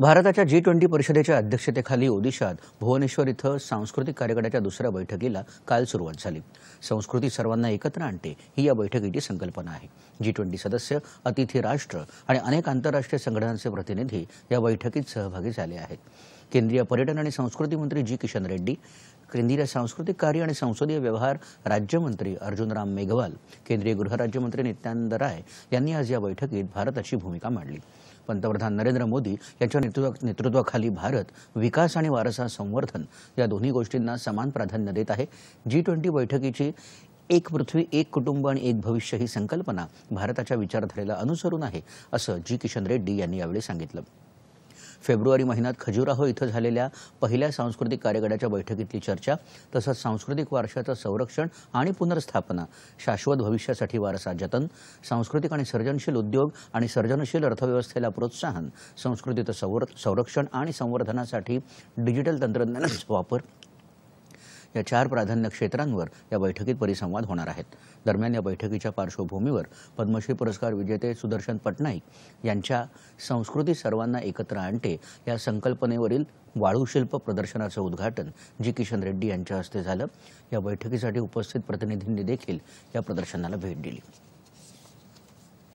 भारताच्या G twenty परिषदेच्या अध्यक्षतेखाली ओदिशात भुवनेश्वर इथं सांस्कृतिक कार्यक्रमाच्या दुसऱ्या बैठकीला काल सुरुवात झाली संस्कृती सर्वांना एकत्र आणते ही या बैठकीची संकल्पना आहे जी ट्वेंटी सदस्य अतिथी राष्ट्र आणि अनेक आंतरराष्ट्रीय संघटनांचे प्रतिनिधी या बैठकीत सहभागी झाले आहेत केंद्रीय पर्यटन आणि संस्कृती मंत्री जी किशन रेड्डी केंद्रीय सांस्कृतिक कार्य आणि संसदीय व्यवहार राज्यमंत्री अर्जुनराम मेघवाल केंद्रीय गृहराज्यमंत्री नित्यानंद राय यांनी आज या बैठकीत भारताची भूमिका मांडली पंतप्रधान नरेंद्र मोदी यांच्या नेतृत्व नेतृत्वाखाली भारत विकास आणि वारसा संवर्धन या दोन्ही गोष्टींना समान प्राधान्य देत आहे जी ट्वेंटी बैठकीची एक पृथ्वी एक कुटुंब आणि एक भविष्य ही संकल्पना भारताच्या विचारधारेला अनुसरून आहे असं जी किशन रेड्डी यांनी यावेळी सांगितलं फेब्रुवारी महिन्यात खजुराहो इथं झालेल्या पहिल्या सांस्कृतिक कार्यगडाच्या बैठकीतली चर्चा तसंच सांस्कृतिक वारशाचं संरक्षण आणि पुनर्स्थापना शाश्वत भविष्यासाठी वारसा जतन सांस्कृतिक आणि सर्जनशील उद्योग आणि सर्जनशील अर्थव्यवस्थेला प्रोत्साहन संस्कृतीचं संरक्षण आणि संवर्धनासाठी डिजिटल तंत्रज्ञानाचा वापर या चार प्राधान्य क्षेत्रांवर या बैठकीत परिसंवाद होणार आहेत दरम्यान या बैठकीच्या पार्श्वभूमीवर पद्मश्री पुरस्कार विजेते सुदर्शन पटनाईक यांच्या संस्कृती सर्वांना एकत्र आणते या संकल्पनेवरील वाळूशिल्प प्रदर्शनाचं उद्घाटन जी किशन रेड्डी यांच्या हस्ते झालं या बैठकीसाठी उपस्थित प्रतिनिधींनी देखील या प्रदर्शनाला भेट दिली